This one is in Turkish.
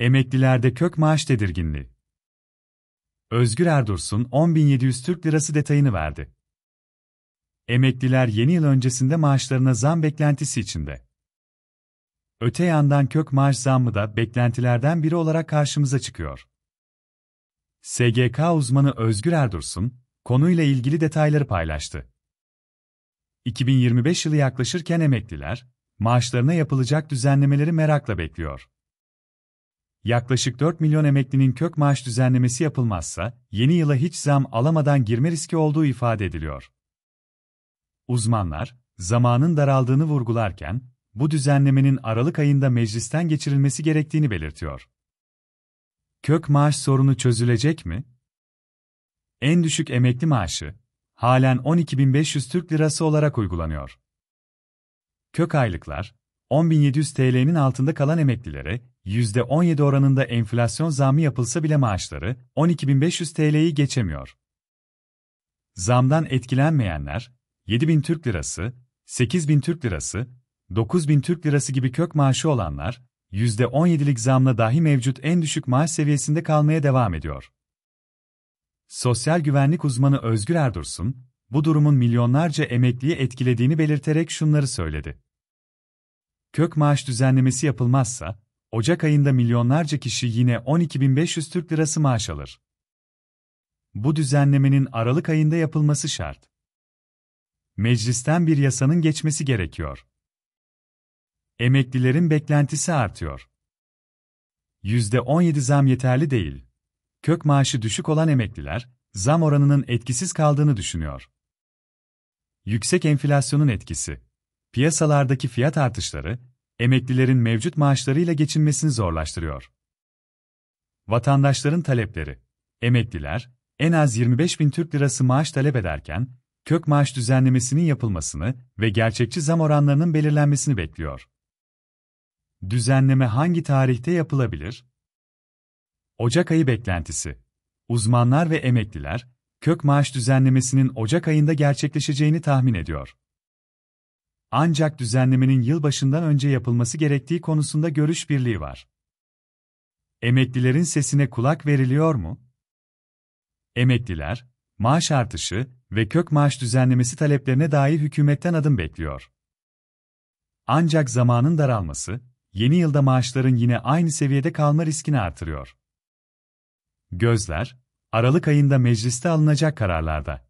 Emeklilerde kök maaş tedirginliği. Özgür Erdursun 10.700 Türk Lirası detayını verdi. Emekliler yeni yıl öncesinde maaşlarına zam beklentisi içinde. Öte yandan kök maaş zammı da beklentilerden biri olarak karşımıza çıkıyor. SGK uzmanı Özgür Erdursun, konuyla ilgili detayları paylaştı. 2025 yılı yaklaşırken emekliler, maaşlarına yapılacak düzenlemeleri merakla bekliyor. Yaklaşık 4 milyon emeklinin kök maaş düzenlemesi yapılmazsa, yeni yıla hiç zam alamadan girme riski olduğu ifade ediliyor. Uzmanlar, zamanın daraldığını vurgularken, bu düzenlemenin Aralık ayında meclisten geçirilmesi gerektiğini belirtiyor. Kök maaş sorunu çözülecek mi? En düşük emekli maaşı, halen 12.500 Türk Lirası olarak uygulanıyor. Kök aylıklar, 10.700 TL'nin altında kalan emeklilere %17 oranında enflasyon zamı yapılsa bile maaşları 12.500 TL'yi geçemiyor. Zamdan etkilenmeyenler 7.000 Türk Lirası, 8.000 Türk Lirası, 9.000 Türk Lirası gibi kök maaşı olanlar %17'lik zamla dahi mevcut en düşük maaş seviyesinde kalmaya devam ediyor. Sosyal güvenlik uzmanı Özgür Erdursun, bu durumun milyonlarca emekliyi etkilediğini belirterek şunları söyledi. Kök maaş düzenlemesi yapılmazsa, Ocak ayında milyonlarca kişi yine 12.500 Türk lirası maaş alır. Bu düzenlemenin Aralık ayında yapılması şart. Meclisten bir yasanın geçmesi gerekiyor. Emeklilerin beklentisi artıyor. %17 zam yeterli değil. Kök maaşı düşük olan emekliler, zam oranının etkisiz kaldığını düşünüyor. Yüksek enflasyonun etkisi, piyasalardaki fiyat artışları, emeklilerin mevcut maaşlarıyla geçinmesini zorlaştırıyor. Vatandaşların talepleri Emekliler, en az 25 bin Türk lirası maaş talep ederken, kök maaş düzenlemesinin yapılmasını ve gerçekçi zam oranlarının belirlenmesini bekliyor. Düzenleme hangi tarihte yapılabilir? Ocak ayı beklentisi. Uzmanlar ve emekliler, kök maaş düzenlemesinin Ocak ayında gerçekleşeceğini tahmin ediyor. Ancak düzenlemenin yılbaşından önce yapılması gerektiği konusunda görüş birliği var. Emeklilerin sesine kulak veriliyor mu? Emekliler, maaş artışı ve kök maaş düzenlemesi taleplerine dair hükümetten adım bekliyor. Ancak zamanın daralması, yeni yılda maaşların yine aynı seviyede kalma riskini artırıyor. Gözler, Aralık ayında mecliste alınacak kararlarda.